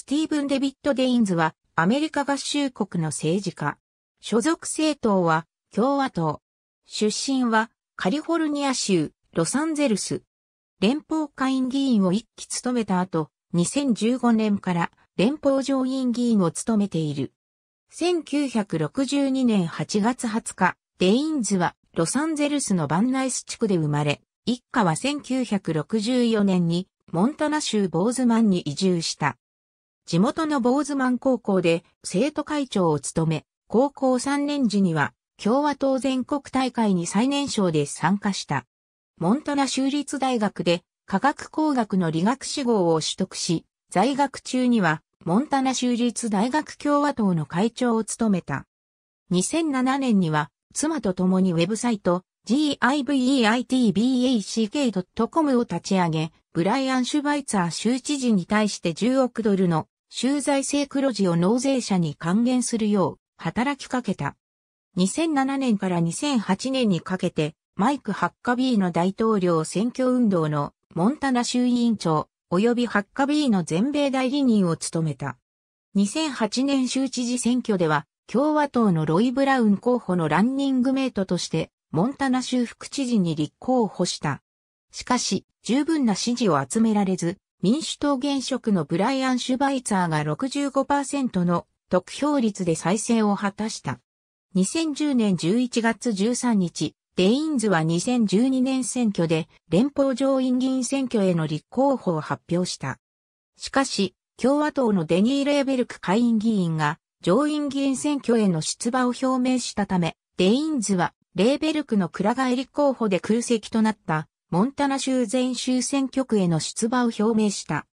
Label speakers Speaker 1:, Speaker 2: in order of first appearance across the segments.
Speaker 1: スティーブン・デビット・デインズはアメリカ合衆国の政治家。所属政党は共和党。出身はカリフォルニア州ロサンゼルス。連邦下院議員を一期務めた後、2015年から連邦上院議員を務めている。1962年8月20日、デインズはロサンゼルスのバンナイス地区で生まれ、一家は1964年にモンタナ州ボーズマンに移住した。地元のボーズマン高校で生徒会長を務め、高校3年時には共和党全国大会に最年少で参加した。モンタナ州立大学で科学工学の理学志望を取得し、在学中にはモンタナ州立大学共和党の会長を務めた。2007年には妻と共にウェブサイト giveitback.com を立ち上げ、ブライアン・シュバイツァー州知事に対して10億ドルの州財政黒字を納税者に還元するよう働きかけた。2007年から2008年にかけて、マイク・ハッカビーの大統領選挙運動のモンタナ州委員長及びハッカビーの全米代理人を務めた。2008年州知事選挙では、共和党のロイ・ブラウン候補のランニングメイトとして、モンタナ州副知事に立候補した。しかし、十分な支持を集められず、民主党現職のブライアン・シュバイツァーが65%の得票率で再選を果たした。2010年11月13日、デインズは2012年選挙で連邦上院議員選挙への立候補を発表した。しかし、共和党のデニー・レーベルク下院議員が上院議員選挙への出馬を表明したため、デインズはレーベルクの倉返り立候補で空席となったモンタナ州全州選挙区への出馬を表明した。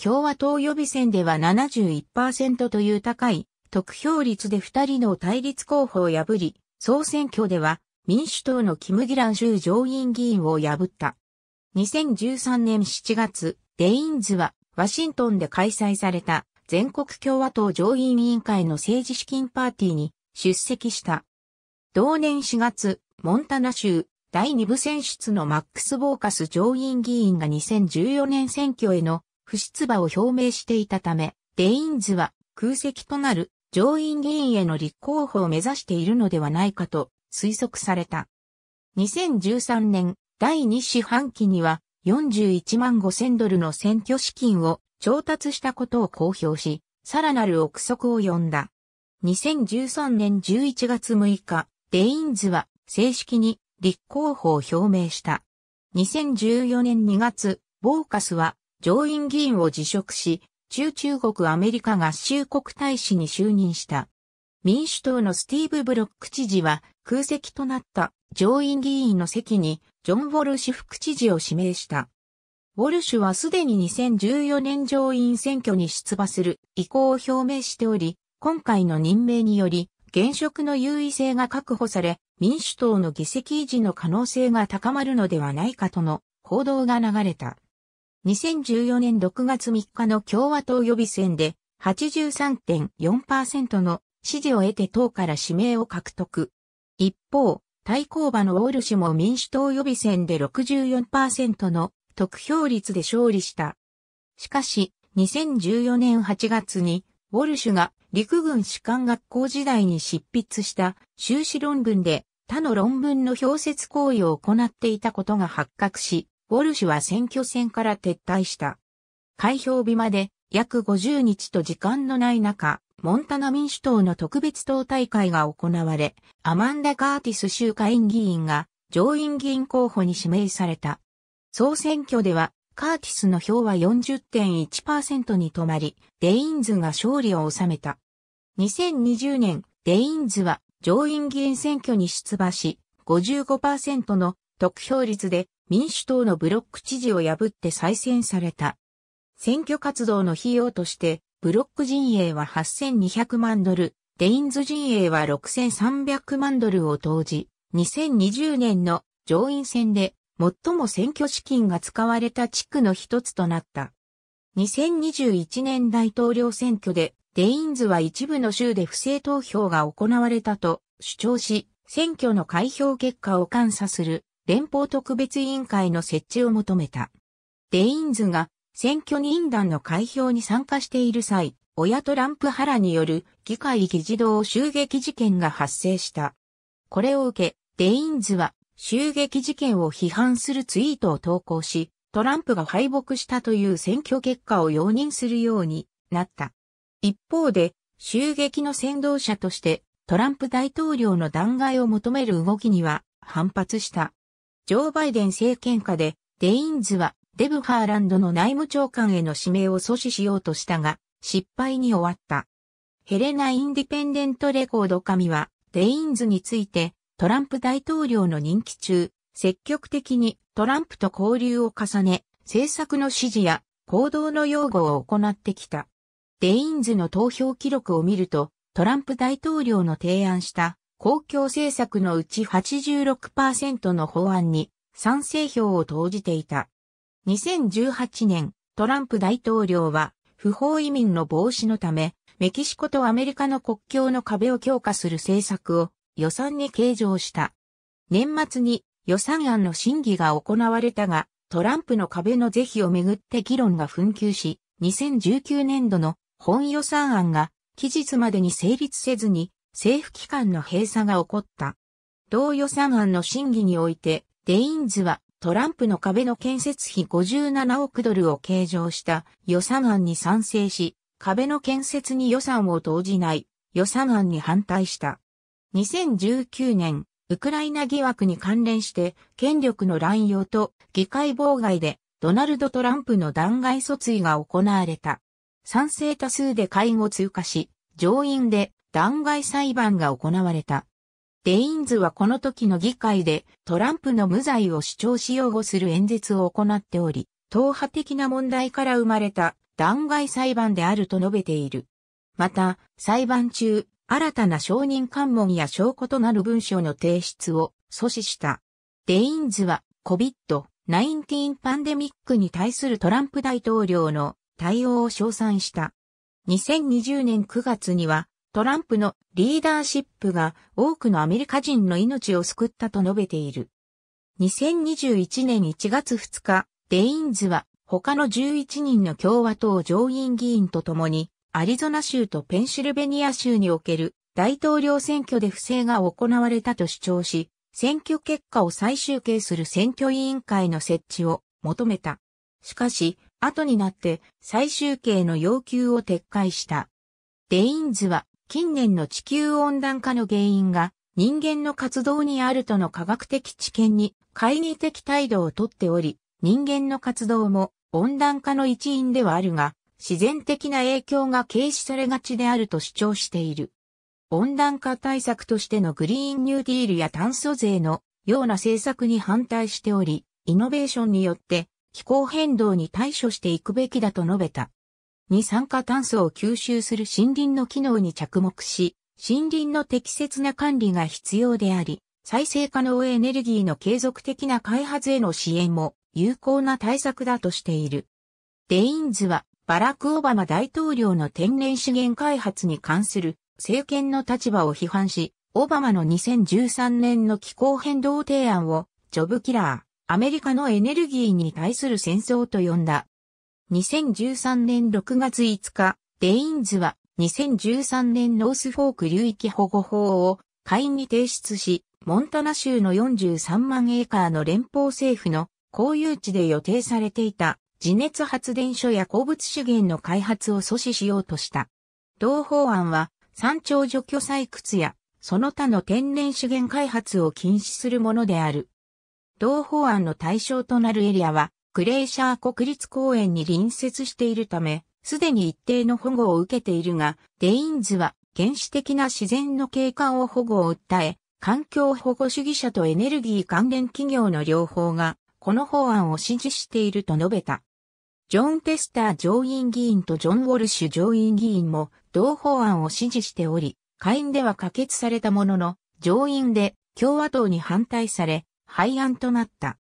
Speaker 1: 共和党予備選では71%という高い得票率で2人の対立候補を破り、総選挙では民主党のキム・ギラン州上院議員を破った。2013年7月、デインズはワシントンで開催された全国共和党上院委員会の政治資金パーティーに出席した。同年4月、モンタナ州第2部選出のマックス・ボーカス上院議員が2014年選挙への不出馬を表明していたため、デインズは空席となる上院議員への立候補を目指しているのではないかと推測された。2013年第2四半期には41万5千ドルの選挙資金を調達したことを公表し、さらなる憶測を呼んだ。2013年11月6日、デインズは正式に立候補を表明した。2014年2月、ボーカスは上院議員を辞職し、中中国アメリカ合衆国大使に就任した。民主党のスティーブ・ブロック知事は空席となった上院議員の席にジョン・ウォルシュ副知事を指名した。ウォルシュはすでに2014年上院選挙に出馬する意向を表明しており、今回の任命により現職の優位性が確保され、民主党の議席維持の可能性が高まるのではないかとの報道が流れた。2014年6月3日の共和党予備選で83.4%の支持を得て党から指名を獲得。一方、対抗馬のウォル氏も民主党予備選で64%の得票率で勝利した。しかし、2014年8月にウォルシュが陸軍士官学校時代に執筆した修士論文で他の論文の表説行為を行っていたことが発覚し、ウォルシュは選挙戦から撤退した。開票日まで約50日と時間のない中、モンタナ民主党の特別党大会が行われ、アマンダ・ガーティス州下院議員が上院議員候補に指名された。総選挙ではカーティスの票は40.1%に止まり、デインズが勝利を収めた。2020年、デインズは上院議員選挙に出馬し、55%の得票率で民主党のブロック知事を破って再選された。選挙活動の費用として、ブロック陣営は8200万ドル、デインズ陣営は6300万ドルを投じ、2020年の上院選で最も選挙資金が使われた地区の一つとなった。2021年大統領選挙で、デインズは一部の州で不正投票が行われたと主張し、選挙の開票結果を監査する連邦特別委員会の設置を求めた。デインズが選挙人団の開票に参加している際、親トランプラによる議会議事堂襲撃事件が発生した。これを受け、デインズは襲撃事件を批判するツイートを投稿し、トランプが敗北したという選挙結果を容認するようになった。一方で、襲撃の先導者としてトランプ大統領の弾劾を求める動きには反発した。ジョー・バイデン政権下でデインズはデブ・ハーランドの内務長官への指名を阻止しようとしたが、失敗に終わった。ヘレナ・インディペンデント・レコード紙は、デインズについて、トランプ大統領の任期中、積極的にトランプと交流を重ね、政策の指示や行動の擁護を行ってきた。デインズの投票記録を見ると、トランプ大統領の提案した公共政策のうち86%の法案に賛成票を投じていた。2018年、トランプ大統領は不法移民の防止のため、メキシコとアメリカの国境の壁を強化する政策を予算に計上した。年末に予算案の審議が行われたが、トランプの壁の是非をめぐって議論が紛糾し、2019年度の本予算案が期日までに成立せずに政府機関の閉鎖が起こった。同予算案の審議において、デインズはトランプの壁の建設費57億ドルを計上した予算案に賛成し、壁の建設に予算を投じない予算案に反対した。2019年、ウクライナ疑惑に関連して権力の乱用と議会妨害でドナルド・トランプの弾劾訴追が行われた。賛成多数で会合通過し、上院で弾劾裁判が行われた。デインズはこの時の議会でトランプの無罪を主張し擁護する演説を行っており、党派的な問題から生まれた弾劾裁判であると述べている。また、裁判中、新たな証人喚問や証拠となる文書の提出を阻止した。デインズは COVID-19 パンデミックに対するトランプ大統領の対応を称賛した。2020年9月にはトランプのリーダーシップが多くのアメリカ人の命を救ったと述べている。2021年1月2日、デインズは他の11人の共和党上院議員と共にアリゾナ州とペンシルベニア州における大統領選挙で不正が行われたと主張し、選挙結果を再集計する選挙委員会の設置を求めた。しかし、後になって再集計の要求を撤回した。デインズは近年の地球温暖化の原因が人間の活動にあるとの科学的知見に懐疑的態度をとっており、人間の活動も温暖化の一因ではあるが、自然的な影響が軽視されがちであると主張している。温暖化対策としてのグリーンニューディールや炭素税のような政策に反対しており、イノベーションによって気候変動に対処していくべきだと述べた。二酸化炭素を吸収する森林の機能に着目し、森林の適切な管理が必要であり、再生可能エネルギーの継続的な開発への支援も有効な対策だとしている。デインズはバラク・オバマ大統領の天然資源開発に関する政権の立場を批判し、オバマの2013年の気候変動提案をジョブキラー、アメリカのエネルギーに対する戦争と呼んだ。2013年6月5日、デインズは2013年ノースフォーク流域保護法を会議提出し、モンタナ州の43万エーカーの連邦政府の公有地で予定されていた地熱発電所や鉱物資源の開発を阻止しようとした。同法案は、山頂除去採掘や、その他の天然資源開発を禁止するものである。同法案の対象となるエリアは、クレーシャー国立公園に隣接しているため、すでに一定の保護を受けているが、デインズは原始的な自然の景観を保護を訴え、環境保護主義者とエネルギー関連企業の両方が、この法案を支持していると述べた。ジョン・テスター上院議員とジョン・ウォルシュ上院議員も同法案を支持しており、下院では可決されたものの、上院で共和党に反対され、廃案となった。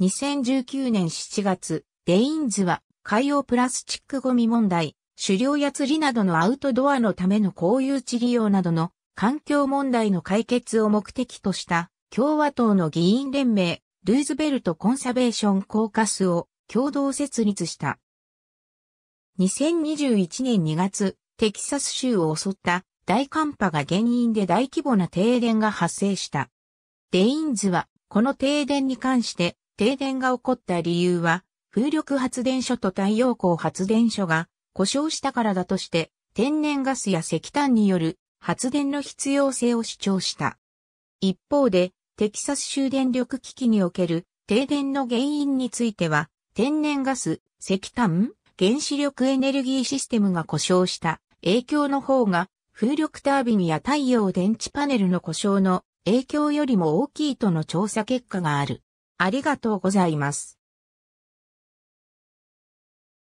Speaker 1: 2019年7月、デインズは海洋プラスチックゴミ問題、狩猟や釣りなどのアウトドアのための公有地利用などの環境問題の解決を目的とした共和党の議員連盟、ルーズベルト・コンサベーション・コーカスを共同設立した。2021年2月、テキサス州を襲った大寒波が原因で大規模な停電が発生した。デインズは、この停電に関して、停電が起こった理由は、風力発電所と太陽光発電所が故障したからだとして、天然ガスや石炭による発電の必要性を主張した。一方で、テキサス州電力危機における停電の原因については、天然ガス、石炭、原子力エネルギーシステムが故障した影響の方が風力タービンや太陽電池パネルの故障の影響よりも大きいとの調査結果がある。ありがとうございます。